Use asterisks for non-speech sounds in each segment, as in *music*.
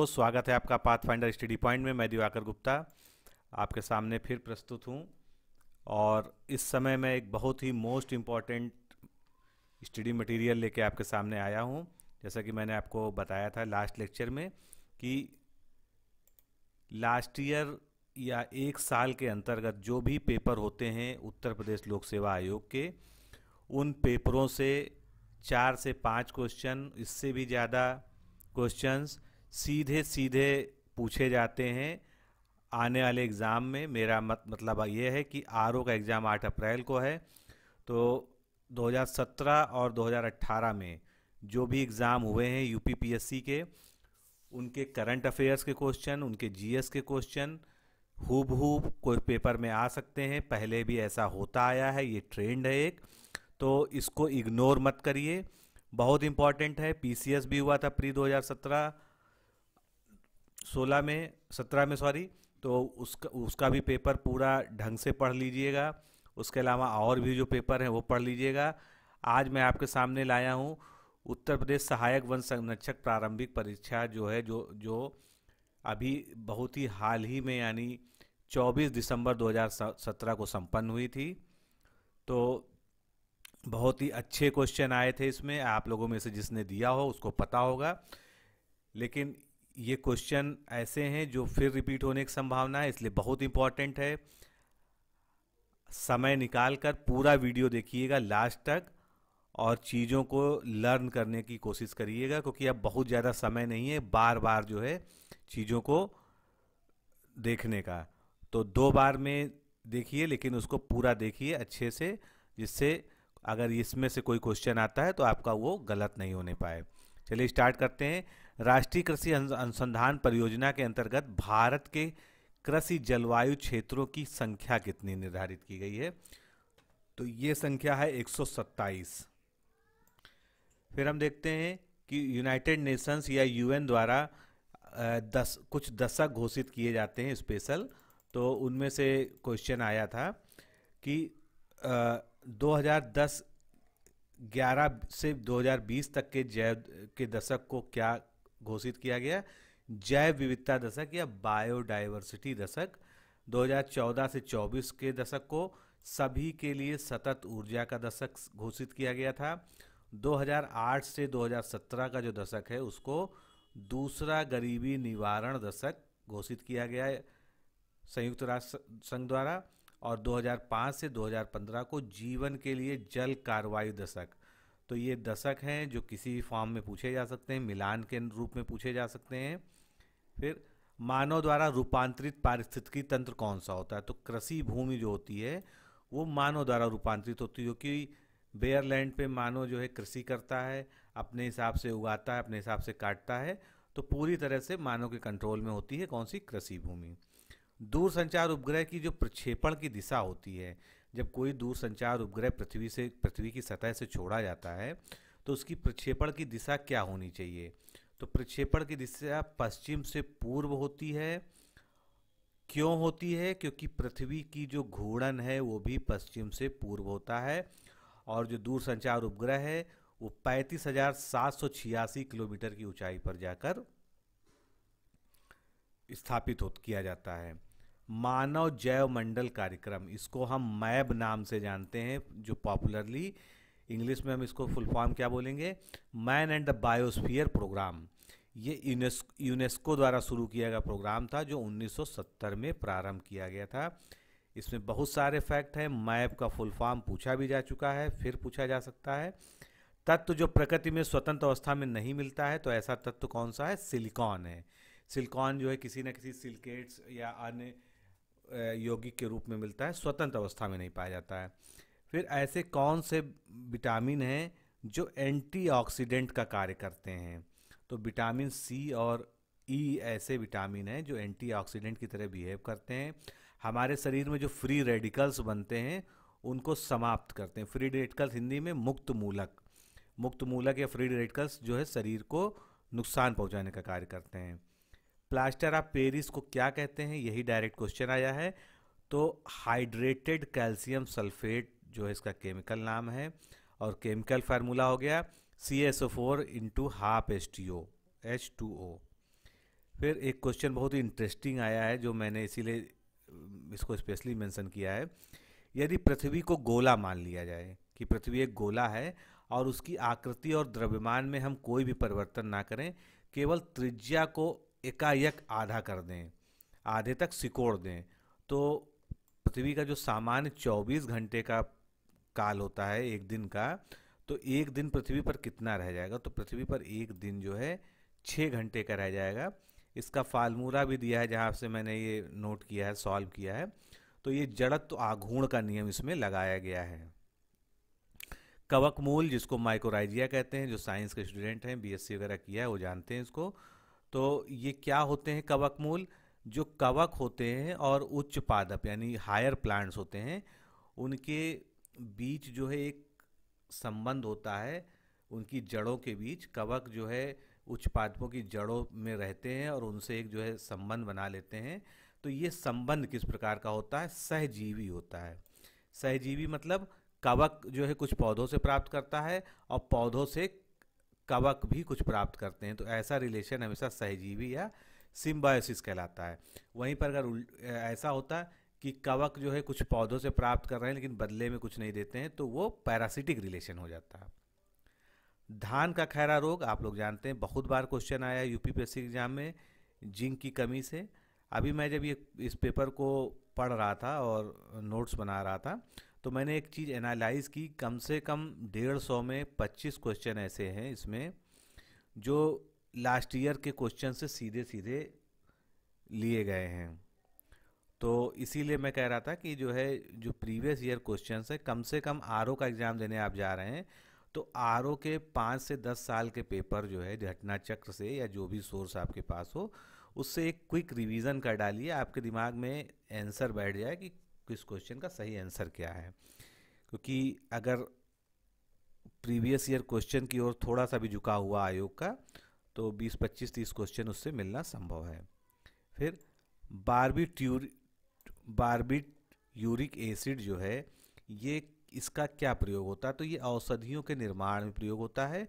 तो स्वागत है आपका पाथफाइंडर स्टडी पॉइंट में मैं दिवाकर गुप्ता आपके सामने फिर प्रस्तुत हूँ और इस समय मैं एक बहुत ही मोस्ट इम्पॉर्टेंट स्टडी मटेरियल लेके आपके सामने आया हूँ जैसा कि मैंने आपको बताया था लास्ट लेक्चर में कि लास्ट ईयर या एक साल के अंतर्गत जो भी पेपर होते हैं उत्तर प्रदेश लोक सेवा आयोग के उन पेपरों से चार से पाँच क्वेश्चन इससे भी ज़्यादा क्वेश्चंस सीधे सीधे पूछे जाते हैं आने वाले एग्ज़ाम में मेरा मत मतलब ये है कि आर का एग्ज़ाम 8 अप्रैल को है तो 2017 और 2018 में जो भी एग्ज़ाम हुए हैं यूपीपीएससी के उनके करंट अफेयर्स के क्वेश्चन उनके जीएस के क्वेश्चन हूब हूब कोई पेपर में आ सकते हैं पहले भी ऐसा होता आया है ये ट्रेंड है एक तो इसको इग्नोर मत करिए बहुत इंपॉर्टेंट है पीसीएस भी हुआ था प्री 2017 सोलह में सत्रह में सॉरी तो उसका उसका भी पेपर पूरा ढंग से पढ़ लीजिएगा उसके अलावा और भी जो पेपर हैं वो पढ़ लीजिएगा आज मैं आपके सामने लाया हूँ उत्तर प्रदेश सहायक वन संरक्षक प्रारंभिक परीक्षा जो है जो जो अभी बहुत ही हाल ही में यानी 24 दिसंबर 2017 को संपन्न हुई थी तो बहुत ही अच्छे क्वेश्चन आए थे इसमें आप लोगों में से जिसने दिया हो उसको पता होगा लेकिन ये क्वेश्चन ऐसे हैं जो फिर रिपीट होने की संभावना है इसलिए बहुत इंपॉर्टेंट है समय निकाल कर पूरा वीडियो देखिएगा लास्ट तक और चीज़ों को लर्न करने की कोशिश करिएगा क्योंकि अब बहुत ज़्यादा समय नहीं है बार बार जो है चीज़ों को देखने का तो दो बार में देखिए लेकिन उसको पूरा देखिए अच्छे से जिससे अगर इसमें से कोई क्वेश्चन आता है तो आपका वो गलत नहीं होने पाए चलिए स्टार्ट करते हैं राष्ट्रीय कृषि अनुसंधान परियोजना के अंतर्गत भारत के कृषि जलवायु क्षेत्रों की संख्या कितनी निर्धारित की गई है तो ये संख्या है 127 फिर हम देखते हैं कि यूनाइटेड नेशंस या यूएन द्वारा दस कुछ दशक घोषित किए जाते हैं स्पेशल तो उनमें से क्वेश्चन आया था कि आ, 2010 11 से 2020 तक के जैव के दशक को क्या घोषित किया गया जैव विविधता दशक या बायोडाइवर्सिटी दशक 2014 से 24 के दशक को सभी के लिए सतत ऊर्जा का दशक घोषित किया गया था 2008 से 2017 का जो दशक है उसको दूसरा गरीबी निवारण दशक घोषित किया गया है संयुक्त राष्ट्र संघ द्वारा और 2005 से 2015 को जीवन के लिए जल कार्रवाई दशक तो ये दशक हैं जो किसी भी फॉर्म में पूछे जा सकते हैं मिलान के रूप में पूछे जा सकते हैं फिर मानव द्वारा रूपांतरित पारिस्थितिकी तंत्र कौन सा होता है तो कृषि भूमि जो होती है वो मानव द्वारा रूपांतरित होती है क्योंकि बेयर लैंड पे मानव जो है कृषि करता है अपने हिसाब से उगाता है अपने हिसाब से काटता है तो पूरी तरह से मानव के कंट्रोल में होती है कौन सी कृषि भूमि दूरसंचार उपग्रह की जो प्रक्षेपण की दिशा होती है जब कोई दूरसंचार उपग्रह पृथ्वी से पृथ्वी की सतह से छोड़ा जाता है तो उसकी प्रक्षेपण की दिशा क्या होनी चाहिए तो प्रक्षेपण की दिशा पश्चिम से पूर्व होती है क्यों होती है क्योंकि पृथ्वी की जो घूर्णन है वो भी पश्चिम से पूर्व होता है और जो दूरसंचार उपग्रह है वो पैंतीस हजार सात सौ छियासी किलोमीटर की ऊंचाई पर जाकर स्थापित हो किया जाता है मानव जैव मंडल कार्यक्रम इसको हम मैब नाम से जानते हैं जो पॉपुलरली इंग्लिश में हम इसको फुल फॉर्म क्या बोलेंगे man and the biosphere programme ये यूनेस्को यूनेस्को द्वारा शुरू किया गया प्रोग्राम था जो 1970 में प्रारंभ किया गया था इसमें बहुत सारे फैक्ट हैं मैप का फुल फॉर्म पूछा भी जा चुका है फिर पूछा जा सकता है तत्व जो प्रकृति में स्वतंत्र अवस्था में नहीं मिलता है तो ऐसा तत्व कौन सा है सिलिकॉन है सिलिकॉन जो है किसी न किसी सिलकेट्स या अन्य यौगिक के रूप में मिलता है स्वतंत्र अवस्था में नहीं पाया जाता है फिर ऐसे कौन से विटामिन हैं जो एंटीऑक्सीडेंट का कार्य करते हैं तो विटामिन सी और ई ऐसे विटामिन हैं जो एंटीऑक्सीडेंट की तरह बिहेव करते हैं हमारे शरीर में जो फ्री रेडिकल्स बनते हैं उनको समाप्त करते हैं फ्री रेडिकल्स हिंदी में मुक्त मूलक मुक्त मूलक या फ्री रेडिकल्स जो है शरीर को नुकसान पहुंचाने का कार्य करते हैं प्लास्टर ऑफ पेरिस को क्या कहते हैं यही डायरेक्ट क्वेश्चन आया है तो हाइड्रेटेड कैल्शियम सल्फेट जो है इसका केमिकल नाम है और केमिकल फार्मूला हो गया C S O four into half S T O H two O फिर एक क्वेश्चन बहुत ही इंटरेस्टिंग आया है जो मैंने इसीलिए इसको स्पेशली मेंशन किया है यदि पृथ्वी को गोला मान लिया जाए कि पृथ्वी एक गोला है और उसकी आकृति और द्रव्यमान में हम कोई भी परिवर्तन ना करें केवल त्रिज्या को एकाएक आधा कर दें आधे तक सिकोड़ दें तो पृथ्वी का जो सामान्य 24 घंटे का काल होता है एक दिन का तो एक दिन पृथ्वी पर कितना रह जाएगा तो पृथ्वी पर एक दिन जो है छः घंटे का रह जाएगा इसका फालमूरा भी दिया है जहाँ से मैंने ये नोट किया है सॉल्व किया है तो ये जड़त्व तो आघूण का नियम इसमें लगाया गया है कवक मूल जिसको माइकोराइजिया कहते हैं जो साइंस के स्टूडेंट हैं बीएससी वगैरह किया है वो जानते हैं इसको तो ये क्या होते हैं कवक मूल जो कवक होते हैं और उच्च पादप यानी हायर प्लांट्स होते हैं उनके बीच जो है एक संबंध होता है उनकी जड़ों के बीच कवक जो है उच्च पादपों की जड़ों में रहते हैं और उनसे एक जो है संबंध बना लेते हैं तो ये संबंध किस प्रकार का होता है सहजीवी होता है सहजीवी मतलब कवक जो है कुछ पौधों से प्राप्त करता है और पौधों से कवक भी कुछ प्राप्त करते हैं तो ऐसा रिलेशन हमेशा सहजीवी या सिम्बायोसिस कहलाता है वहीं पर अगर ऐसा होता कि कवक जो है कुछ पौधों से प्राप्त कर रहे हैं लेकिन बदले में कुछ नहीं देते हैं तो वो पैरासिटिक रिलेशन हो जाता है धान का खैरा रोग आप लोग जानते हैं बहुत बार क्वेश्चन आया है यूपीपीएससी एग्जाम में जिंक की कमी से अभी मैं जब ये इस पेपर को पढ़ रहा था और नोट्स बना रहा था तो मैंने एक चीज़ एनालाइज़ की कम से कम डेढ़ सौ में पच्चीस क्वेश्चन ऐसे हैं इसमें जो लास्ट ईयर के क्वेश्चन से सीधे सीधे लिए गए हैं तो इसीलिए मैं कह रहा था कि जो है जो प्रीवियस ईयर क्वेश्चन है कम से कम आर का एग्ज़ाम देने आप जा रहे हैं तो आर के पाँच से दस साल के पेपर जो है घटना चक्र से या जो भी सोर्स आपके पास हो उससे एक क्विक रिवीजन कर डालिए आपके दिमाग में आंसर बैठ जाए कि किस क्वेश्चन का सही आंसर क्या है क्योंकि अगर प्रीवियस ईयर क्वेश्चन की ओर थोड़ा सा भी झुका हुआ आयोग का तो 20 25 30 क्वेश्चन उससे मिलना संभव है फिर barbituric barbituric acid जो है ये इसका क्या प्रयोग होता है तो ये औषधियों के निर्माण में प्रयोग होता है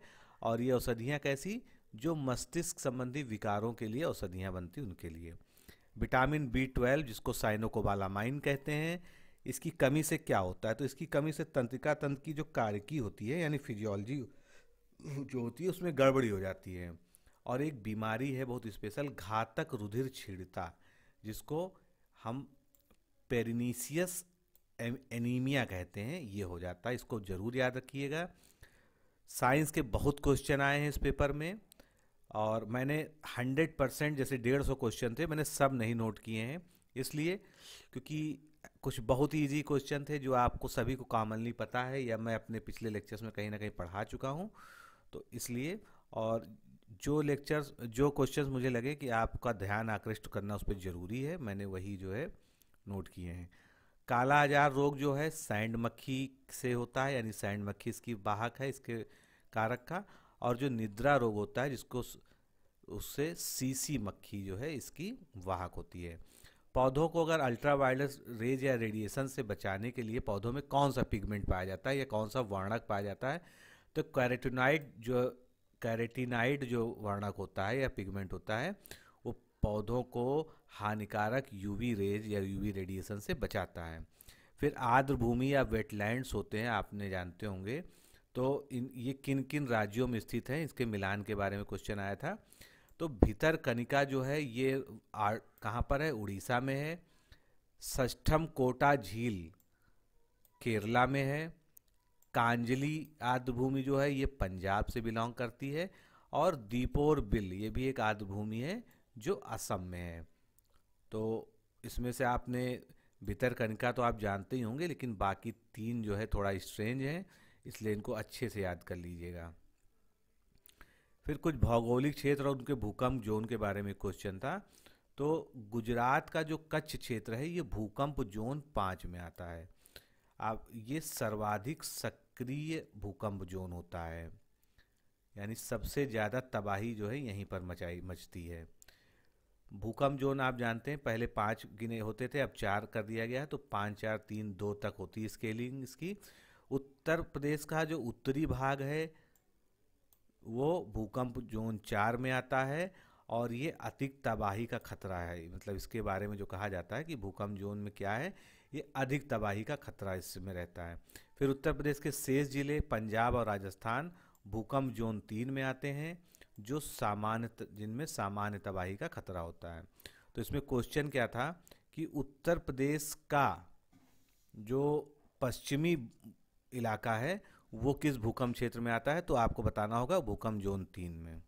और ये औषधियाँ कैसी जो मस्तिष्क संबंधी विकारों के लिए औषधियाँ बनती उनके लिए विटामिन बी ट्वेल्व जिसको साइनोकोबालामाइन कहते हैं इसकी कमी से क्या होता है तो इसकी कमी से तंत्रिका तंत्र की जो कार्यकी होती है यानी फिजियोलॉजी जो होती है उसमें गड़बड़ी हो जाती है और एक बीमारी है बहुत स्पेशल घातक रुधिर छिड़ता जिसको हम पेरिनीसियस एनीमिया कहते हैं ये हो जाता है इसको ज़रूर याद रखिएगा साइंस के बहुत क्वेश्चन आए हैं इस पेपर में और मैंने 100 परसेंट जैसे डेढ़ सौ क्वेश्चन थे मैंने सब नहीं नोट किए हैं इसलिए क्योंकि कुछ बहुत ही ईजी क्वेश्चन थे जो आपको सभी को कॉमनली पता है या मैं अपने पिछले लेक्चर्स में कहीं ना कहीं पढ़ा चुका हूँ तो इसलिए और जो लेक्चर्स जो क्वेश्चंस मुझे लगे कि आपका ध्यान आकृष्ट करना उस पर ज़रूरी है मैंने वही जो है नोट किए हैं काला आजार रोग जो है सैंड मक्खी से होता है यानी सैंड मक्खी इसकी वाहक है इसके कारक का और जो निद्रा रोग होता है जिसको उससे सीसी मक्खी जो है इसकी वाहक होती है पौधों को अगर अल्ट्रावायलेट रेज या रेडिएशन से बचाने के लिए पौधों में कौन सा पिगमेंट पाया जाता है या कौन सा वर्णक पाया जाता है तो कैरेटिनाइड जो कैरेटिनाइड जो वर्णक होता है या पिगमेंट होता है वो पौधों को हानिकारक यूवी रेज या यूवी रेडिएशन से बचाता है फिर आर्द्र भूमि या वेटलैंड्स होते हैं आपने जानते होंगे तो इन ये किन किन राज्यों में स्थित हैं इसके मिलान के बारे में क्वेश्चन आया था तो भीतर कनिका जो है ये कहाँ पर है उड़ीसा में है ष्ठम कोटा झील केरला में है कांजली आदिभूमि जो है ये पंजाब से बिलोंग करती है और दीपोर बिल ये भी एक भूमि है जो असम में है तो इसमें से आपने भितरकनिका तो आप जानते ही होंगे लेकिन बाकी तीन जो है थोड़ा स्ट्रेंज हैं इसलिए इनको अच्छे से याद कर लीजिएगा फिर कुछ भौगोलिक क्षेत्र और उनके भूकंप जोन के बारे में क्वेश्चन था तो गुजरात का जो कच्छ क्षेत्र है ये भूकंप जोन पाँच में आता है अब ये सर्वाधिक सक्रिय भूकंप जोन होता है यानी सबसे ज़्यादा तबाही जो है यहीं पर मचाई मचती है भूकंप जोन आप जानते हैं पहले पाँच गिने होते थे अब चार कर दिया गया है तो पाँच चार तीन दो तक होती है स्केलिंग इसकी उत्तर प्रदेश का जो उत्तरी भाग है वो भूकंप जोन चार में आता है और ये अधिक तबाही का खतरा है मतलब इसके बारे में जो कहा जाता है कि भूकंप जोन में क्या है ये अधिक तबाही का खतरा इसमें रहता है फिर उत्तर प्रदेश के शेष ज़िले पंजाब और राजस्थान भूकंप जोन तीन में आते हैं जो सामान्य जिनमें सामान्य तबाही का खतरा होता है तो इसमें क्वेश्चन क्या था कि उत्तर प्रदेश का जो पश्चिमी इलाका है वो किस भूकंप क्षेत्र में आता है तो आपको बताना होगा भूकंप जोन तीन में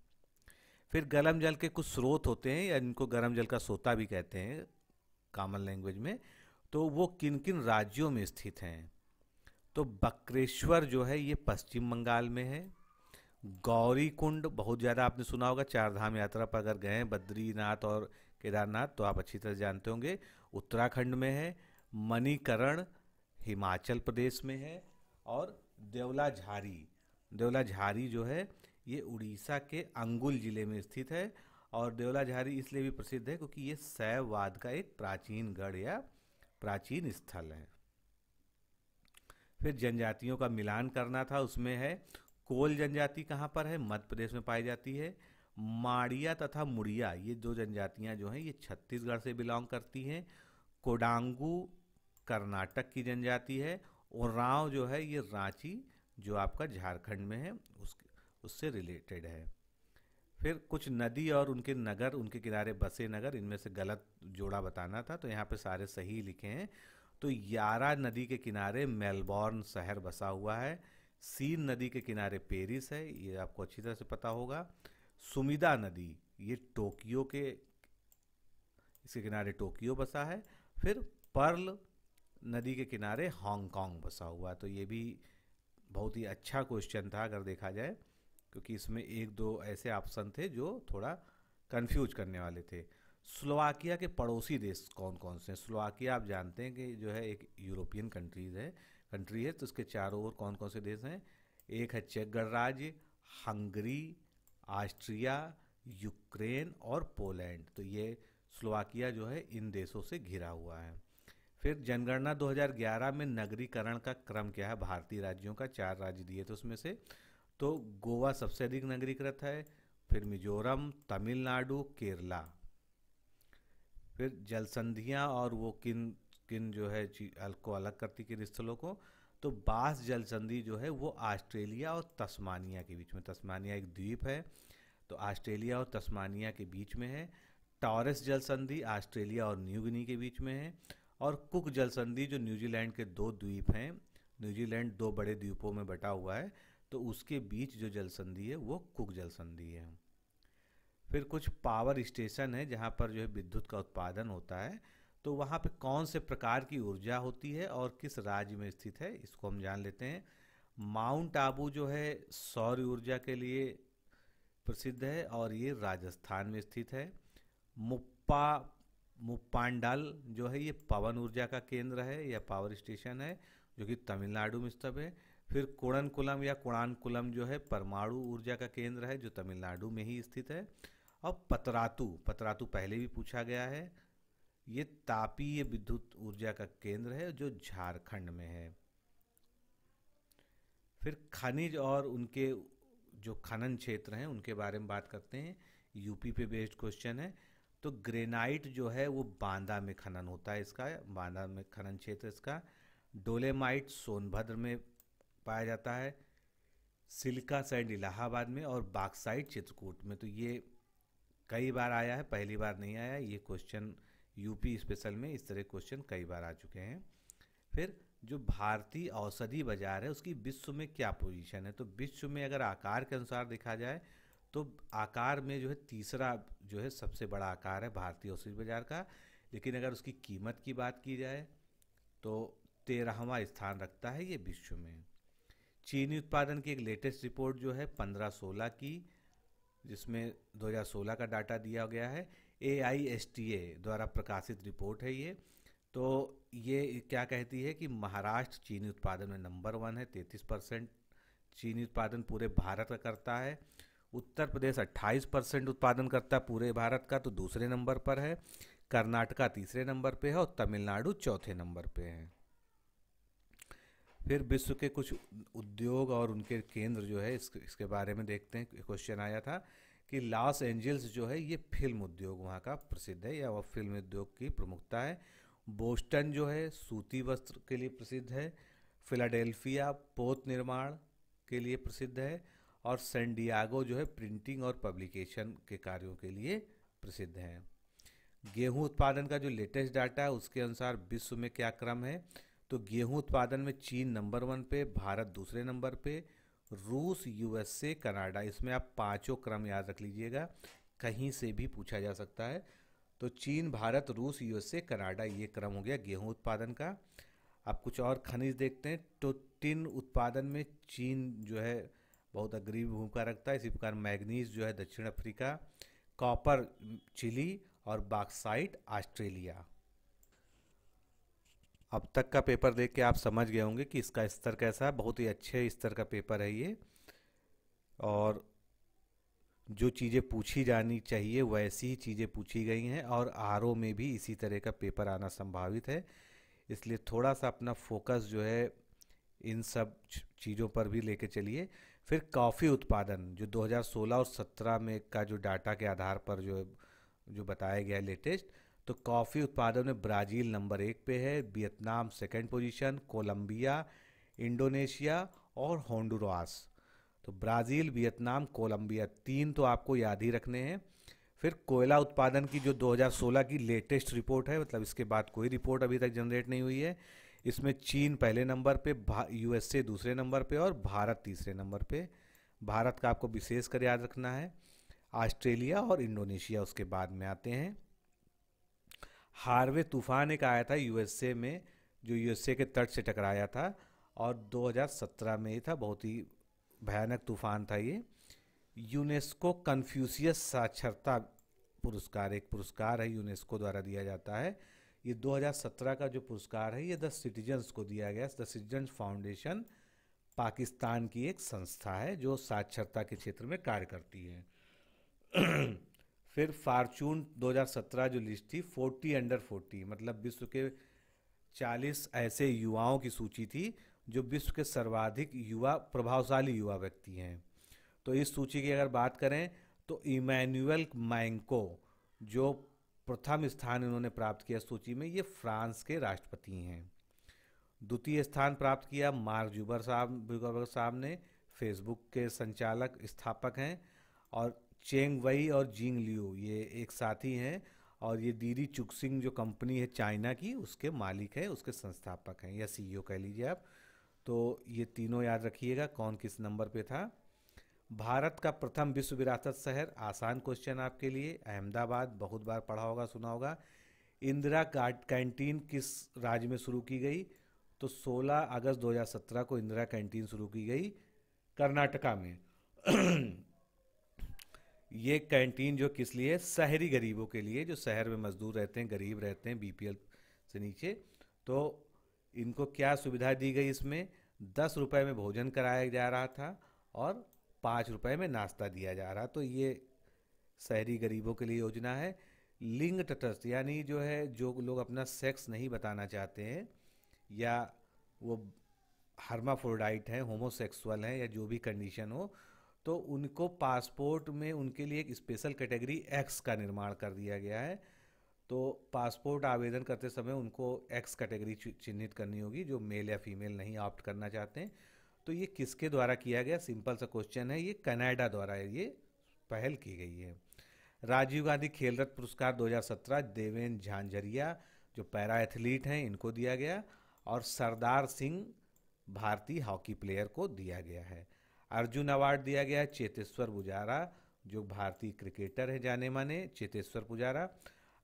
फिर गर्म जल के कुछ स्रोत होते हैं या इनको गर्म जल का सोता भी कहते हैं कामन लैंग्वेज में तो वो किन किन राज्यों में स्थित हैं तो बकरेश्वर जो है ये पश्चिम बंगाल में है गौरी कुंड बहुत ज़्यादा आपने सुना होगा चार धाम यात्रा पर अगर गए बद्रीनाथ और केदारनाथ तो आप अच्छी तरह जानते होंगे उत्तराखंड में है मणिकरण हिमाचल प्रदेश में है और देवला झारी देवला झारी जो है ये उड़ीसा के अंगुल जिले में स्थित है और देवला झारी इसलिए भी प्रसिद्ध है क्योंकि ये शैववाद का एक प्राचीन गढ़ या प्राचीन स्थल है फिर जनजातियों का मिलान करना था उसमें है कोल जनजाति कहाँ पर है मध्य प्रदेश में पाई जाती है माड़िया तथा मुड़िया ये दो जनजातियाँ जो हैं ये छत्तीसगढ़ से बिलोंग करती हैं कोडांगू कर्नाटक की जनजाति है उरांव जो है ये रांची जो आपका झारखंड में है उस उससे रिलेटेड है फिर कुछ नदी और उनके नगर उनके किनारे बसे नगर इनमें से गलत जोड़ा बताना था तो यहाँ पे सारे सही लिखे हैं तो यारा नदी के किनारे मेलबॉर्न शहर बसा हुआ है सीन नदी के किनारे पेरिस है ये आपको अच्छी तरह से पता होगा सुमिदा नदी ये टोक्यो के इसके किनारे टोक्यो बसा है फिर पर्ल नदी के किनारे हांगकांग बसा हुआ तो ये भी बहुत ही अच्छा क्वेश्चन था अगर देखा जाए क्योंकि इसमें एक दो ऐसे ऑप्शन थे जो थोड़ा कन्फ्यूज करने वाले थे स्लोवाकिया के पड़ोसी देश कौन कौन से हैं स्लोवाकिया आप जानते हैं कि जो है एक यूरोपियन कंट्रीज है कंट्री है तो उसके चारों ओर कौन कौन से देश हैं एक है चेक गणराज्य हंगरी ऑस्ट्रिया यूक्रेन और पोलैंड तो ये स्लोवाकिया जो है इन देशों से घिरा हुआ है फिर जनगणना 2011 में नगरीकरण का क्रम क्या है भारतीय राज्यों का चार राज्य दिए थे उसमें से तो गोवा सबसे अधिक नगरीकृत है फिर मिजोरम तमिलनाडु केरला फिर जल संधियाँ और वो किन किन जो है को अलग करती किन स्थलों को तो बास जल संधि जो है वो ऑस्ट्रेलिया और तस्मानिया के बीच में तस्मानिया एक द्वीप है तो ऑस्ट्रेलिया और तस्मानिया के बीच में है टॉरस जल संधि ऑस्ट्रेलिया और न्यूगनी के बीच में है और कुक जलसंधि जो न्यूजीलैंड के दो द्वीप हैं न्यूजीलैंड दो बड़े द्वीपों में बटा हुआ है तो उसके बीच जो जल संधि है वो कुक जल संधि है फिर कुछ पावर स्टेशन है जहाँ पर जो है विद्युत का उत्पादन होता है तो वहाँ पे कौन से प्रकार की ऊर्जा होती है और किस राज्य में स्थित है इसको हम जान लेते हैं माउंट आबू जो है सौर ऊर्जा के लिए प्रसिद्ध है और ये राजस्थान में स्थित है मुप्पा मुपांडाल जो है ये पवन ऊर्जा का केंद्र है या पावर स्टेशन है जो कि तमिलनाडु में स्थित है फिर कोणनकुलम या कोणानकुलम जो है परमाणु ऊर्जा का केंद्र है जो तमिलनाडु में ही स्थित है और पतरातु पतरातु पहले भी पूछा गया है ये तापीय विद्युत ऊर्जा का केंद्र है जो झारखंड में है फिर खनिज और उनके जो खनन क्षेत्र हैं उनके बारे में बात करते हैं यूपी पे बेस्ड क्वेश्चन है तो ग्रेनाइट जो है वो बांदा में खनन होता है इसका बांदा में खनन क्षेत्र इसका डोलेमाइट सोनभद्र में पाया जाता है सिल्का सैंड इलाहाबाद में और बाक्साइड चित्रकूट में तो ये कई बार आया है पहली बार नहीं आया ये क्वेश्चन यूपी स्पेशल में इस तरह क्वेश्चन कई बार आ चुके हैं फिर जो भारतीय औषधि बाजार है उसकी विश्व में क्या पोजीशन है तो विश्व में अगर आकार के अनुसार देखा जाए तो आकार में जो है तीसरा जो है सबसे बड़ा आकार है भारतीय औषधि बाजार का लेकिन अगर उसकी कीमत की बात की जाए तो तेरहवा स्थान रखता है ये विश्व में चीनी उत्पादन की एक लेटेस्ट रिपोर्ट जो है पंद्रह सोलह की जिसमें 2016 का डाटा दिया गया है ए आई एस टी ए द्वारा प्रकाशित रिपोर्ट है ये तो ये क्या कहती है कि महाराष्ट्र चीनी उत्पादन में नंबर वन है तैंतीस परसेंट चीनी उत्पादन पूरे भारत का करता है उत्तर प्रदेश 28 परसेंट उत्पादन करता है पूरे भारत का तो दूसरे नंबर पर है कर्नाटका तीसरे नंबर पे है और तमिलनाडु चौथे नंबर पे है फिर विश्व के कुछ उद्योग और उनके केंद्र जो है इसके इसके बारे में देखते हैं क्वेश्चन आया था कि लॉस एंजल्स जो है ये फिल्म उद्योग वहाँ का प्रसिद्ध है या वह फिल्म उद्योग की प्रमुखता है बोस्टन जो है सूती वस्त्र के लिए प्रसिद्ध है फिलाडेल्फिया पोत निर्माण के लिए प्रसिद्ध है और सेंडियागो जो है प्रिंटिंग और पब्लिकेशन के कार्यों के लिए प्रसिद्ध हैं गेहूं उत्पादन का जो लेटेस्ट डाटा है उसके अनुसार विश्व में क्या क्रम है तो गेहूं उत्पादन में चीन नंबर वन पे भारत दूसरे नंबर पे रूस यूएसए कनाडा इसमें आप पांचों क्रम याद रख लीजिएगा कहीं से भी पूछा जा सकता है तो चीन भारत रूस यूएसए कनाडा ये क्रम हो गया गेहूं उत्पादन का आप कुछ और खनिज देखते हैं तो टिन उत्पादन में चीन जो है बहुत अग्रीव भूमिका रखता है इसी प्रकार मैग्नीज जो है दक्षिण अफ्रीका कॉपर चिली और बाक्साइट ऑस्ट्रेलिया अब तक का पेपर देख के आप समझ गए होंगे कि इसका स्तर कैसा है बहुत ही अच्छे स्तर का पेपर है ये और जो चीज़ें पूछी जानी चाहिए वैसी ही चीज़ें पूछी गई हैं और आर में भी इसी तरह का पेपर आना संभावित है इसलिए थोड़ा सा अपना फोकस जो है इन सब चीज़ों पर भी लेके चलिए फिर कॉफ़ी उत्पादन जो 2016 और 17 में का जो डाटा के आधार पर जो जो बताया गया है लेटेस्ट तो कॉफ़ी उत्पादन में ब्राज़ील नंबर एक पे है Vietnam second position Colombia Indonesia और होंडुरास तो ब्राज़ील वियतनाम कोलंबिया तीन तो आपको याद ही रखने हैं फिर कोयला उत्पादन की जो 2016 की लेटेस्ट रिपोर्ट है मतलब इसके बाद कोई रिपोर्ट अभी तक जनरेट नहीं हुई है इसमें चीन पहले नंबर पे यूएसए दूसरे नंबर पे और भारत तीसरे नंबर पे भारत का आपको विशेष कर याद रखना है ऑस्ट्रेलिया और इंडोनेशिया उसके बाद में आते हैं हार्वे तूफान एक आया था यूएसए में जो यूएसए के तट से टकराया था और 2017 में ही था बहुत ही भयानक तूफान था ये यूनेस्को कन्फ्यूसियस साक्षरता पुरस्कार एक पुरस्कार है यूनेस्को द्वारा दिया जाता है ये 2017 का जो पुरस्कार है ये द सिटीजन्स को दिया गया द सिटीजन्स फाउंडेशन पाकिस्तान की एक संस्था है जो साक्षरता के क्षेत्र में कार्य करती है *clears throat* फिर फार्चून 2017 जो लिस्ट थी 40 अंडर 40 मतलब विश्व के 40 ऐसे युवाओं की सूची थी जो विश्व के सर्वाधिक युवा प्रभावशाली युवा व्यक्ति हैं तो इस सूची की अगर बात करें तो इमैनुअल मैंको जो प्रथम स्थान इन्होंने प्राप्त किया सूची में ये फ्रांस के राष्ट्रपति हैं द्वितीय स्थान प्राप्त किया मार्क जुबर साहब साहब ने फेसबुक के संचालक स्थापक हैं और चेंग वई और जिंग लियो ये एक साथी हैं और ये दीदी चुकसिंग जो कंपनी है चाइना की उसके मालिक है उसके संस्थापक हैं या सीईओ e कह लीजिए आप तो ये तीनों याद रखिएगा कौन किस नंबर पे था भारत का प्रथम विश्व विरासत शहर आसान क्वेश्चन आपके लिए अहमदाबाद बहुत बार पढ़ा होगा सुना होगा इंदिरा कैंटीन किस राज्य में शुरू की गई तो 16 अगस्त 2017 को इंदिरा कैंटीन शुरू की गई कर्नाटका में *clears throat* ये कैंटीन जो किस लिए शहरी गरीबों के लिए जो शहर में मजदूर रहते हैं गरीब रहते हैं बीपीएल से नीचे तो इनको क्या सुविधा दी गई इसमें दस रुपये में भोजन कराया जा रहा था और पाँच रुपए में नाश्ता दिया जा रहा तो ये शहरी गरीबों के लिए योजना है लिंग तटस्थ यानी जो है जो लोग अपना सेक्स नहीं बताना चाहते हैं या वो हर्माफोर्डाइट हैं होमोसेक्सुअल हैं या जो भी कंडीशन हो तो उनको पासपोर्ट में उनके लिए एक स्पेशल कैटेगरी एक्स का निर्माण कर दिया गया है तो पासपोर्ट आवेदन करते समय उनको एक्स कैटेगरी चिन्हित करनी होगी जो मेल या फीमेल नहीं ऑप्ट करना चाहते हैं तो ये किसके द्वारा किया गया सिंपल सा क्वेश्चन है ये कनाडा द्वारा ये पहल की गई है राजीव गांधी खेल रत्न पुरस्कार 2017 देवेंद्र झांझरिया जो पैरा एथलीट हैं इनको दिया गया और सरदार सिंह भारतीय हॉकी प्लेयर को दिया गया है अर्जुन अवार्ड दिया गया चेतेश्वर पुजारा जो भारतीय क्रिकेटर है जाने माने चेतेश्वर पुजारा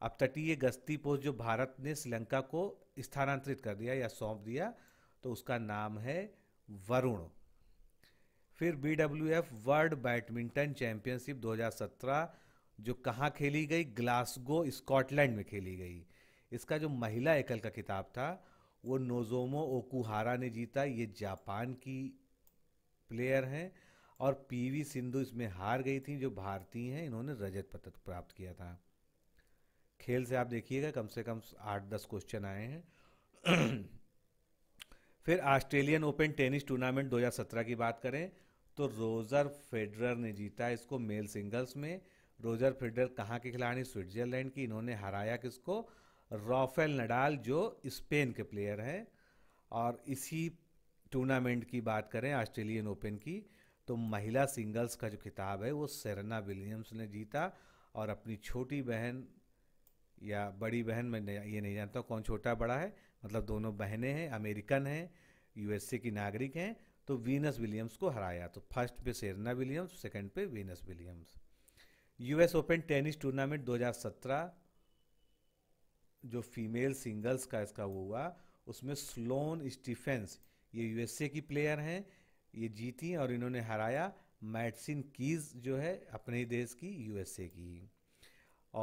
अब तटीय गस्ती पोस्ट जो भारत ने श्रीलंका को स्थानांतरित कर दिया या सौंप दिया तो उसका नाम है वरुण फिर B W F world badminton championship 2017 जो कहाँ खेली गई ग्लासगो स्कॉटलैंड में खेली गई इसका जो महिला एकल का खिताब था वो नोजोमो ओकुहारा ने जीता ये जापान की प्लेयर हैं और पीवी सिंधु इसमें हार गई थी जो भारतीय हैं इन्होंने रजत पदक प्राप्त किया था खेल से आप देखिएगा कम से कम आठ दस क्वेश्चन आए हैं फिर ऑस्ट्रेलियन ओपन टेनिस टूर्नामेंट 2017 की बात करें तो रोजर फेडरर ने जीता इसको मेल सिंगल्स में रोजर फेडरर कहाँ के खिलाड़ी स्विट्जरलैंड की इन्होंने हराया किसको राफेल नडाल जो स्पेन के प्लेयर हैं और इसी टूर्नामेंट की बात करें ऑस्ट्रेलियन ओपन की तो महिला सिंगल्स का जो खिताब है वो सेरना विलियम्स ने जीता और अपनी छोटी बहन या बड़ी बहन मैं ये नहीं जानता कौन छोटा बड़ा है मतलब दोनों बहनें हैं अमेरिकन हैं यूएसए की नागरिक हैं तो वीनस विलियम्स को हराया तो फर्स्ट पे सेरना विलियम्स सेकंड पे Venus Williams US Open tennis tournament 2017 जो फीमेल सिंगल्स का इसका वो हुआ उसमें स्लोन स्टीफेंस ये यूएसए की प्लेयर हैं ये जीती और इन्होंने हराया मैडसिन कीज जो है अपने ही देश की यूएसए की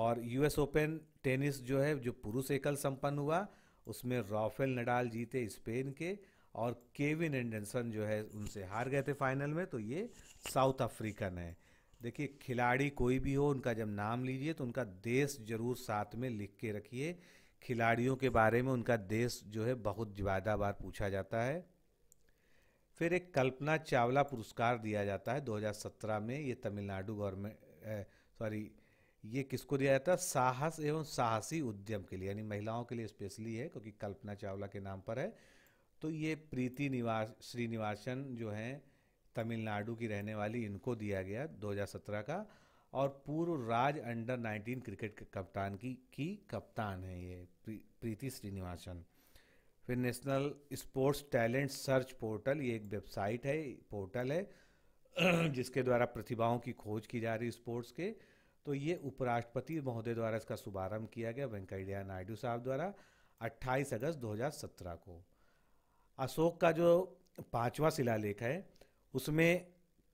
और यूएस ओपन टेनिस जो है जो पुरुष एकल संपन्न हुआ उसमें राफेल नडाल जीते स्पेन के और केविन एंडरसन जो है उनसे हार गए थे फाइनल में तो ये साउथ अफ्रीकन है देखिए खिलाड़ी कोई भी हो उनका जब नाम लीजिए तो उनका देश जरूर साथ में लिख के रखिए खिलाड़ियों के बारे में उनका देश जो है बहुत ज़्यादा बार पूछा जाता है फिर एक कल्पना चावला पुरस्कार दिया जाता है 2017 में ये तमिलनाडु गवर्नमेंट सॉरी ये किसको दिया जाता है साहस एवं साहसी उद्यम के लिए यानी महिलाओं के लिए स्पेशली है क्योंकि कल्पना चावला के नाम पर है तो ये प्रीति निवास श्रीनिवासन जो हैं तमिलनाडु की रहने वाली इनको दिया गया 2017 का और पूर्व राज अंडर 19 क्रिकेट के कप्तान की की कप्तान है ये प्रीति श्रीनिवासन फिर national sports talent search portal ये एक वेबसाइट है पोर्टल है *clears throat* जिसके द्वारा प्रतिभाओं की खोज की जा रही स्पोर्ट्स के तो ये उपराष्ट्रपति महोदय द्वारा इसका शुभारंभ किया गया वेंकैया नायडू साहब द्वारा 28 अगस्त 2017 को अशोक का जो पांचवा शिलालेख है उसमें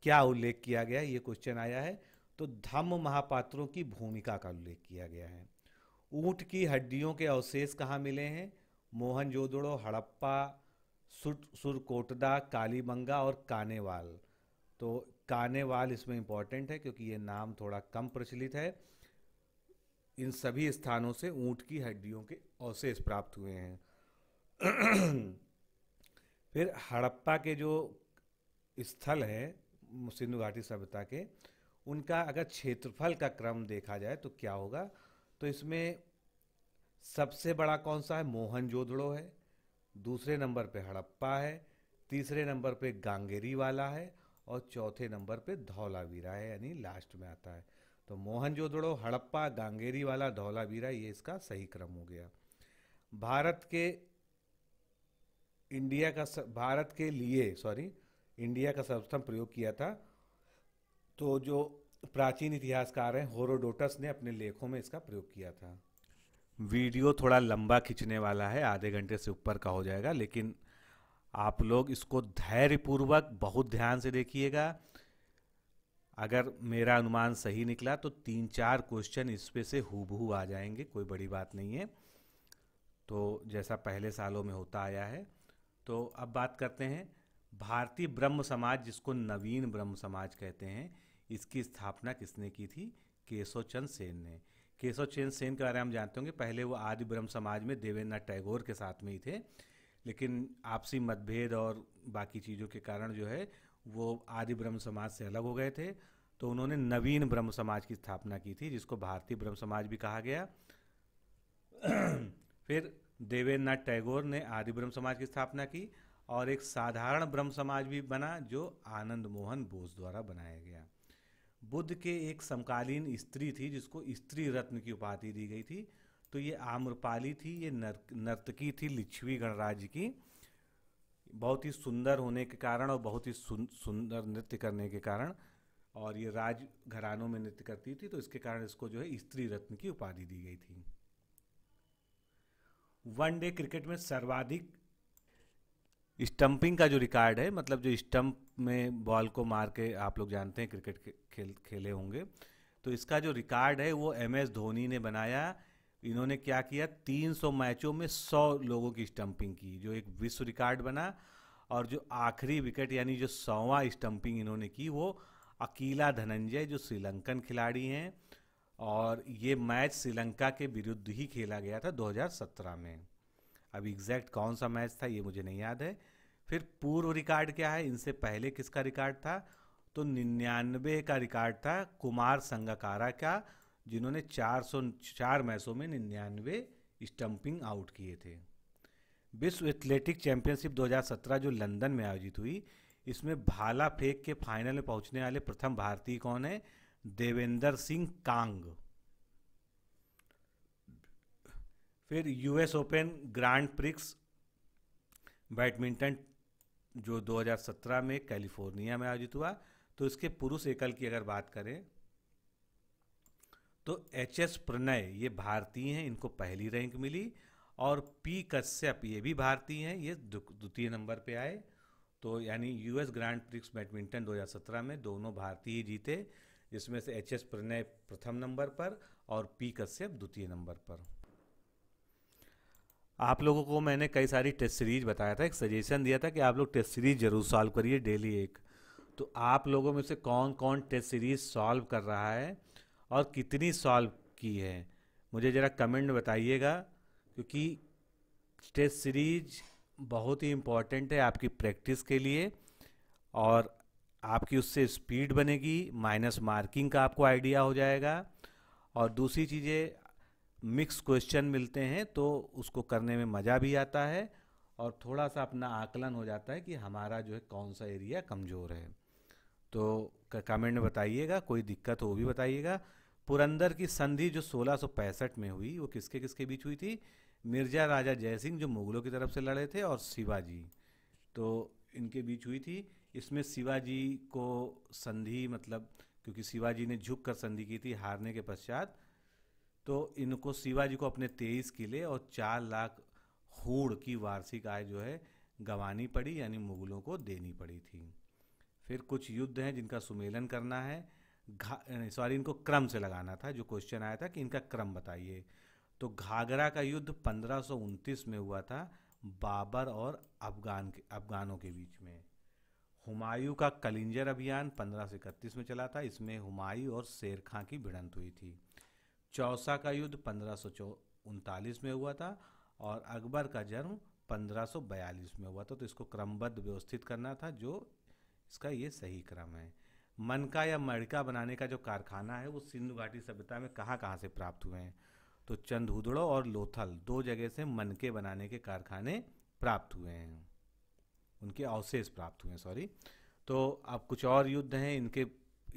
क्या उल्लेख किया गया ये क्वेश्चन आया है तो धम्म महापात्रों की भूमिका का उल्लेख किया गया है ऊँट की हड्डियों के अवशेष कहाँ मिले हैं मोहनजोदड़ो हड़प्पा सुरकोटदा कालीबंगा और कानेवाल तो कानेवाल इसमें इम्पॉर्टेंट है क्योंकि ये नाम थोड़ा कम प्रचलित है इन सभी स्थानों से ऊंट की हड्डियों के अवशेष प्राप्त हुए हैं *clears throat* फिर हड़प्पा के जो स्थल हैं सिंधु घाटी सभ्यता के उनका अगर क्षेत्रफल का क्रम देखा जाए तो क्या होगा तो इसमें सबसे बड़ा कौन सा है मोहनजोदड़ो है दूसरे नंबर पे हड़प्पा है तीसरे नंबर पे गांगेरी वाला है और चौथे नंबर पे धौलावीरा है यानी लास्ट में आता है तो मोहनजोदड़ो हड़प्पा गांगेरी वाला धौलावीरा ये इसका सही क्रम हो गया भारत के इंडिया का भारत के लिए सॉरी इंडिया का सर्वप्रथम प्रयोग किया था तो जो प्राचीन इतिहासकार हैं होरोडोटस ने अपने लेखों में इसका प्रयोग किया था वीडियो थोड़ा लंबा खींचने वाला है आधे घंटे से ऊपर का हो जाएगा लेकिन आप लोग इसको धैर्यपूर्वक बहुत ध्यान से देखिएगा अगर मेरा अनुमान सही निकला तो तीन चार क्वेश्चन इस पे से हूबहू आ जाएंगे कोई बड़ी बात नहीं है तो जैसा पहले सालों में होता आया है तो अब बात करते हैं भारतीय ब्रह्म समाज जिसको नवीन ब्रह्म समाज कहते हैं इसकी स्थापना किसने की थी केशव चंद सेन ने केशव चंद सेन के बारे में हम जानते होंगे पहले वो आदि ब्रह्म समाज में देवेंद्र नाथ टैगोर के साथ में ही थे लेकिन आपसी मतभेद और बाकी चीज़ों के कारण जो है वो आदि ब्रह्म समाज से अलग हो गए थे तो उन्होंने नवीन ब्रह्म समाज की स्थापना की थी जिसको भारतीय ब्रह्म समाज भी कहा गया *clears throat* फिर देवेंद्र नाथ टैगोर ने आदि ब्रह्म समाज की स्थापना की और एक साधारण ब्रह्म समाज भी बना जो आनंद मोहन बोस द्वारा बनाया गया बुद्ध के एक समकालीन स्त्री थी जिसको स्त्री रत्न की उपाधि दी गई थी तो ये आम्रपाली थी ये नर, नर्तकी थी लिच्छवी गणराज्य की बहुत ही सुंदर होने के कारण और बहुत ही सुंदर नृत्य करने के कारण और ये राज घरानों में नृत्य करती थी तो इसके कारण इसको जो है स्त्री रत्न की उपाधि दी गई थी वनडे क्रिकेट में सर्वाधिक स्टंपिंग का जो रिकॉर्ड है मतलब जो स्टंप में बॉल को मार के आप लोग जानते हैं क्रिकेट खेल खेले होंगे तो इसका जो रिकॉर्ड है वो एम एस धोनी ने बनाया इन्होंने क्या किया 300 मैचों में 100 लोगों की स्टंपिंग की जो एक विश्व रिकॉर्ड बना और जो आखिरी विकेट यानी जो सौवा स्टंपिंग इन्होंने की वो अकीला धनंजय जो श्रीलंकन खिलाड़ी हैं और ये मैच श्रीलंका के विरुद्ध ही खेला गया था 2017 में अब एग्जैक्ट कौन सा मैच था ये मुझे नहीं याद है फिर पूर्व रिकॉर्ड क्या है इनसे पहले किसका रिकॉर्ड था तो निन्यानवे का रिकॉर्ड था कुमार संगकारा का जिन्होंने चार सौ चार मैचों में निन्यानवे स्टम्पिंग आउट किए थे विश्व एथलेटिक चैंपियनशिप 2017 जो लंदन में आयोजित हुई इसमें भाला फेंक के फाइनल में पहुंचने वाले प्रथम भारतीय कौन है देवेंद्र सिंह कांग फिर US Open Grand Prix badminton जो 2017 में कैलिफोर्निया में आयोजित हुआ तो इसके पुरुष एकल की अगर बात करें तो एच एस प्रणय ये भारतीय हैं इनको पहली रैंक मिली और पी कश्यप ये भी भारतीय हैं ये द्वितीय नंबर पे आए तो यानी यूएस ग्रैंड प्रिक्स बैडमिंटन 2017 में दोनों भारतीय जीते जिसमें से एच एस प्रणय प्रथम नंबर पर और पी कश्यप द्वितीय नंबर पर आप लोगों को मैंने कई सारी टेस्ट सीरीज बताया था एक सजेशन दिया था कि आप लोग टेस्ट सीरीज जरूर सॉल्व करिए डेली एक तो आप लोगों में से कौन कौन टेस्ट सीरीज सॉल्व कर रहा है और कितनी सॉल्व की है मुझे ज़रा कमेंट बताइएगा क्योंकि टेस्ट सीरीज बहुत ही इम्पॉर्टेंट है आपकी प्रैक्टिस के लिए और आपकी उससे स्पीड बनेगी माइनस मार्किंग का आपको आइडिया हो जाएगा और दूसरी चीज़ें मिक्स क्वेश्चन मिलते हैं तो उसको करने में मज़ा भी आता है और थोड़ा सा अपना आकलन हो जाता है कि हमारा जो है कौन सा एरिया कमज़ोर है तो कमेंट में बताइएगा कोई दिक्कत हो भी बताइएगा पुरंदर की संधि जो 1665 में हुई वो किसके किसके बीच हुई थी मिर्जा राजा जय सिंह जो मुगलों की तरफ से लड़े थे और शिवाजी तो इनके बीच हुई थी इसमें शिवाजी को संधि मतलब क्योंकि शिवाजी ने झुक कर संधि की थी हारने के पश्चात तो इनको शिवाजी को अपने तेईस किले और चार लाख हूड़ की वार्षिक आय जो है गंवानी पड़ी यानी मुगलों को देनी पड़ी थी फिर कुछ युद्ध हैं जिनका सुमेलन करना है सॉरी इनको क्रम से लगाना था जो क्वेश्चन आया था कि इनका क्रम बताइए तो घाघरा का युद्ध पंद्रह में हुआ था बाबर और अफगान के अफगानों के बीच में हुमायूं का कलिंजर अभियान पंद्रह सौ इकतीस में चला था इसमें हुमायूं और शेर खां की भिड़ंत हुई थी चौसा का युद्ध पंद्रह सौ उनतालीस में हुआ था और अकबर का जन्म 1542 में हुआ था तो इसको क्रमबद्ध व्यवस्थित करना था जो इसका ये सही क्रम है मनका या मड़का बनाने का जो कारखाना है वो सिंधु घाटी सभ्यता में कहाँ कहाँ से प्राप्त हुए हैं तो चंदहुदड़ो और लोथल दो जगह से मनके बनाने के कारखाने प्राप्त हुए हैं उनके अवशेष प्राप्त हुए हैं सॉरी तो अब कुछ और युद्ध हैं इनके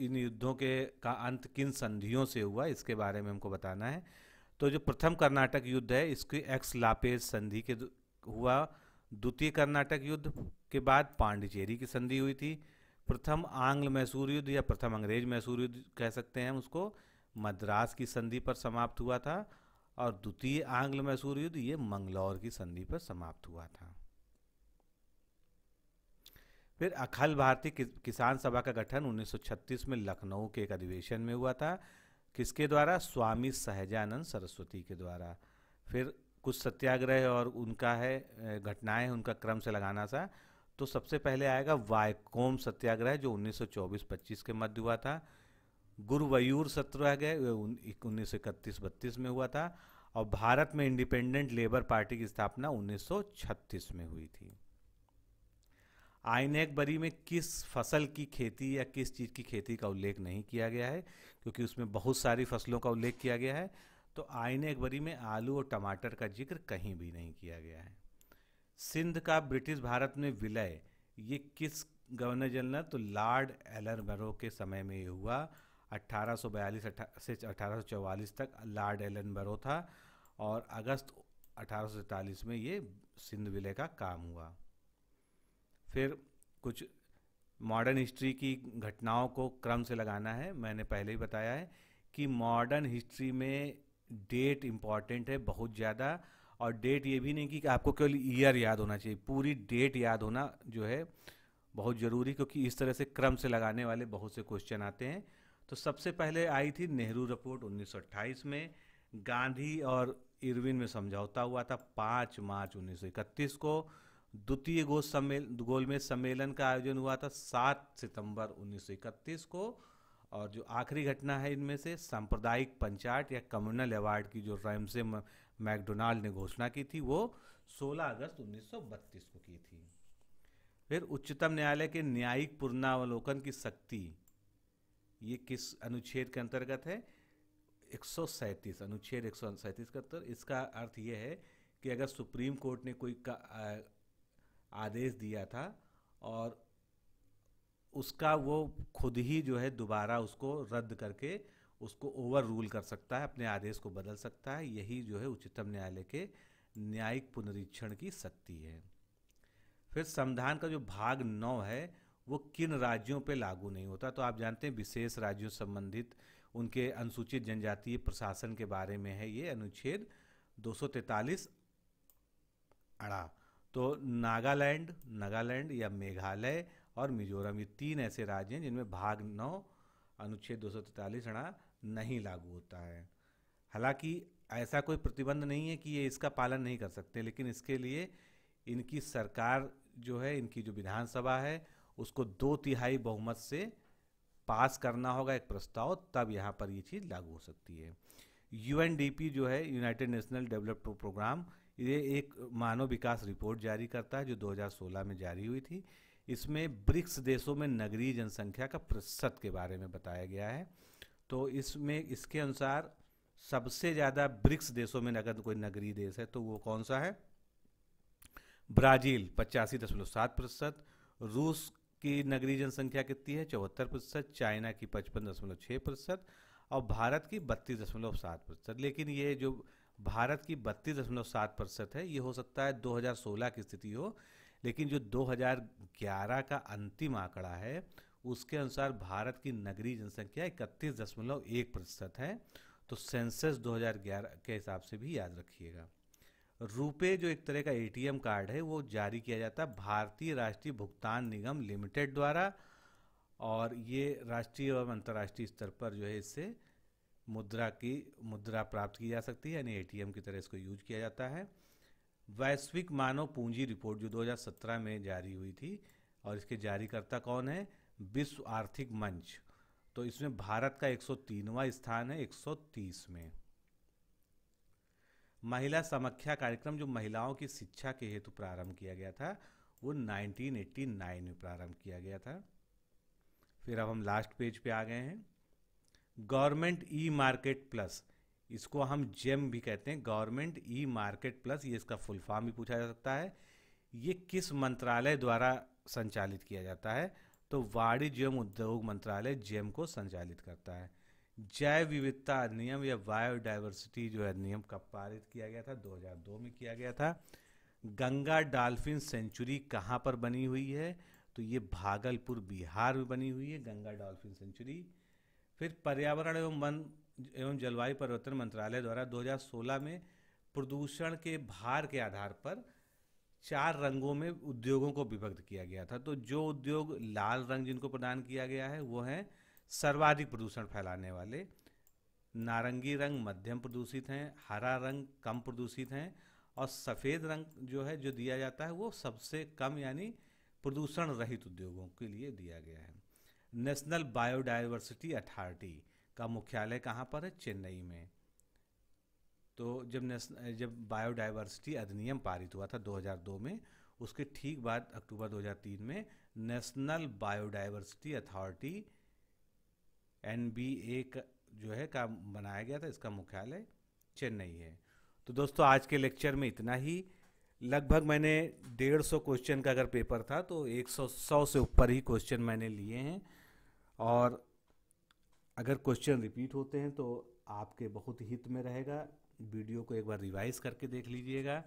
इन युद्धों के का अंत किन संधियों से हुआ इसके बारे में हमको बताना है तो जो प्रथम कर्नाटक युद्ध है इसकी एक्स लापेज संधि के हुआ द्वितीय कर्नाटक युद्ध के बाद पांडिचेरी की संधि हुई थी प्रथम आंग्ल मैसूर युद्ध या प्रथम अंग्रेज मैसूर युद्ध कह सकते हैं उसको मद्रास की संधि पर समाप्त हुआ था और द्वितीय आंग्ल मैसूर युद्ध ये मंगलौर की संधि पर समाप्त हुआ था फिर अखिल भारतीय कि, किसान सभा का गठन 1936 में लखनऊ के एक अधिवेशन में हुआ था किसके द्वारा स्वामी सहजानंद सरस्वती के द्वारा फिर कुछ सत्याग्रह और उनका है घटनाएं उनका क्रम से लगाना सा तो सबसे पहले आएगा वायकोम सत्याग्रह जो 1924-25 के मध्य हुआ था गुरुवयूर सत्याग्रह उन्नीस सौ इकतीस बत्तीस में हुआ था और भारत में इंडिपेंडेंट लेबर पार्टी की स्थापना 1936 में हुई थी आइनेक बरी में किस फसल की खेती या किस चीज़ की खेती का उल्लेख नहीं किया गया है क्योंकि उसमें बहुत सारी फसलों का उल्लेख किया गया है तो आइनेक बरी में आलू और टमाटर का जिक्र कहीं भी नहीं किया गया है सिंध का ब्रिटिश भारत में विलय ये किस गवर्नर जनरल तो लॉर्ड एलनबरो के समय में ये हुआ 1842 से 1844 तक लॉर्ड बरो था और अगस्त 1847 में ये सिंध विलय का काम हुआ फिर कुछ मॉडर्न हिस्ट्री की घटनाओं को क्रम से लगाना है मैंने पहले ही बताया है कि मॉडर्न हिस्ट्री में डेट इम्पॉर्टेंट है बहुत ज़्यादा और डेट ये भी नहीं कि आपको केवल ईयर याद होना चाहिए पूरी डेट याद होना जो है बहुत ज़रूरी क्योंकि इस तरह से क्रम से लगाने वाले बहुत से क्वेश्चन आते हैं तो सबसे पहले आई थी नेहरू रिपोर्ट 1928 में गांधी और इरविन में समझौता हुआ था 5 मार्च 1931 को द्वितीय गोल सम्मेल गोलमेज सम्मेलन का आयोजन हुआ था 7 सितंबर 1931 को और जो आखिरी घटना है इनमें से सांप्रदायिक पंचायत या कम्युनल अवार्ड की जो रैमसे मैकडोनाल्ड ने घोषणा की थी वो 16 अगस्त 1932 को की थी फिर उच्चतम न्यायालय के न्यायिक पुनरावलोकन की शक्ति ये किस अनुच्छेद के अंतर्गत है एक अनुच्छेद 137 के अंतर्गत इसका अर्थ यह है कि अगर सुप्रीम कोर्ट ने कोई का आदेश दिया था और उसका वो खुद ही जो है दोबारा उसको रद्द करके उसको ओवर रूल कर सकता है अपने आदेश को बदल सकता है यही जो है उच्चतम न्यायालय के न्यायिक पुनरीक्षण की शक्ति है फिर संविधान का जो भाग नौ है वो किन राज्यों पे लागू नहीं होता तो आप जानते हैं विशेष राज्यों संबंधित उनके अनुसूचित जनजातीय प्रशासन के बारे में है ये अनुच्छेद दो अड़ा तो नागालैंड नागालैंड या मेघालय और मिजोरम ये तीन ऐसे राज्य हैं जिनमें भाग नौ अनुच्छेद तैतालीस अड़ा नहीं लागू होता है हालांकि ऐसा कोई प्रतिबंध नहीं है कि ये इसका पालन नहीं कर सकते लेकिन इसके लिए इनकी सरकार जो है इनकी जो विधानसभा है उसको दो तिहाई बहुमत से पास करना होगा एक प्रस्ताव तब यहाँ पर ये चीज़ लागू हो सकती है यू जो है यूनाइटेड नेशनल डेवलपमेंट प्रोग्राम ये एक मानव विकास रिपोर्ट जारी करता है जो 2016 में जारी हुई थी इसमें ब्रिक्स देशों में नगरीय जनसंख्या का प्रतिशत के बारे में बताया गया है तो इसमें इसके अनुसार सबसे ज़्यादा ब्रिक्स देशों में अगर कोई नगरीय देश है तो वो कौन सा है ब्राज़ील पचासी दशमलव सात प्रतिशत रूस की नगरीय जनसंख्या कितनी है चौहत्तर प्रतिशत चाइना की पचपन दशमलव छः प्रतिशत और भारत की बत्तीस दशमलव सात प्रतिशत लेकिन ये जो भारत की बत्तीस दशमलव सात प्रतिशत है ये हो सकता है 2016 की स्थिति हो लेकिन जो 2011 का अंतिम आंकड़ा है उसके अनुसार भारत की नगरीय जनसंख्या इकतीस दशमलव एक प्रतिशत है तो सेंसस 2011 के हिसाब से भी याद रखिएगा रुपए जो एक तरह का एटीएम कार्ड है वो जारी किया जाता है भारतीय राष्ट्रीय भुगतान निगम लिमिटेड द्वारा और ये राष्ट्रीय एवं अंतर्राष्ट्रीय स्तर पर जो है इससे मुद्रा की मुद्रा प्राप्त की जा सकती है यानी एटीएम की तरह इसको यूज किया जाता है वैश्विक मानव पूंजी रिपोर्ट जो 2017 में जारी हुई थी और इसके जारीकर्ता कौन है विश्व आर्थिक मंच तो इसमें भारत का 103वां स्थान है 130 में महिला समाख्या कार्यक्रम जो महिलाओं की शिक्षा के हेतु प्रारंभ किया गया था वो 1989 में प्रारंभ किया गया था फिर अब हम लास्ट पेज पे आ गए हैं गवर्नमेंट ई मार्केट प्लस इसको हम जेम भी कहते हैं गवर्नमेंट ई मार्केट प्लस ये इसका फुल फॉर्म भी पूछा जा सकता है ये किस मंत्रालय द्वारा संचालित किया जाता है तो वाणिज्य एवं उद्योग मंत्रालय जेम को संचालित करता है जैव विविधता अधिनियम या बायोडाइवर्सिटी जो अधिनियम का पारित किया गया था 2002 में किया गया था गंगा डाल्फिन सेंचुरी कहाँ पर बनी हुई है तो ये भागलपुर बिहार में बनी हुई है गंगा डॉल्फिन सेंचुरी फिर पर्यावरण एवं वन एवं जलवायु परिवर्तन मंत्रालय द्वारा 2016 में प्रदूषण के भार के आधार पर चार रंगों में उद्योगों को विभक्त किया गया था तो जो उद्योग लाल रंग जिनको प्रदान किया गया है वो है सर्वाधिक प्रदूषण फैलाने वाले नारंगी रंग मध्यम प्रदूषित हैं हरा रंग कम प्रदूषित हैं और सफ़ेद रंग जो है जो दिया जाता है वो सबसे कम यानी प्रदूषण रहित उद्योगों के लिए दिया गया है नेशनल बायोडाइवर्सिटी अथॉरिटी का मुख्यालय कहाँ पर है चेन्नई में तो जब नेशनल जब बायोडाइवर्सिटी अधिनियम पारित हुआ था 2002 में उसके ठीक बाद अक्टूबर 2003 में national biodiversity authority N B A जो है का बनाया गया था इसका मुख्यालय चेन्नई है तो दोस्तों आज के लेक्चर में इतना ही लगभग मैंने डेढ़ सौ क्वेश्चन का अगर पेपर था तो एक सौ सौ से ऊपर ही क्वेश्चन मैंने लिए हैं और अगर क्वेश्चन रिपीट होते हैं तो आपके बहुत हित में रहेगा वीडियो को एक बार रिवाइज़ करके देख लीजिएगा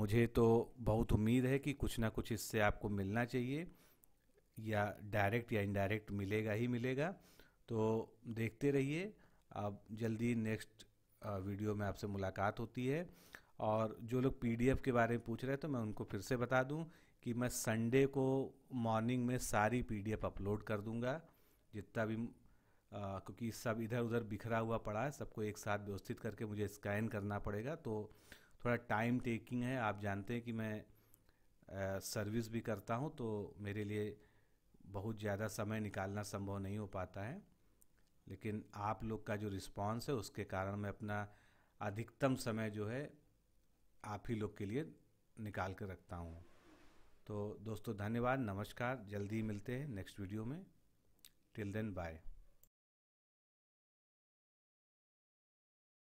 मुझे तो बहुत उम्मीद है कि कुछ ना कुछ इससे आपको मिलना चाहिए या डायरेक्ट या इनडायरेक्ट मिलेगा ही मिलेगा तो देखते रहिए अब जल्दी नेक्स्ट वीडियो में आपसे मुलाकात होती है और जो लोग पीडीएफ के बारे में पूछ रहे हैं तो मैं उनको फिर से बता दूं कि मैं संडे को मॉर्निंग में सारी पीडीएफ अपलोड कर दूंगा जितना भी क्योंकि सब इधर उधर बिखरा हुआ पड़ा है सबको एक साथ व्यवस्थित करके मुझे स्कैन करना पड़ेगा तो थोड़ा टाइम टेकिंग है आप जानते हैं कि मैं सर्विस भी करता हूँ तो मेरे लिए बहुत ज़्यादा समय निकालना संभव नहीं हो पाता है लेकिन आप लोग का जो रिस्पांस है उसके कारण मैं अपना अधिकतम समय जो है आप ही लोग के लिए निकाल कर रखता हूँ तो दोस्तों धन्यवाद नमस्कार जल्दी मिलते हैं नेक्स्ट वीडियो में टिल देन बाय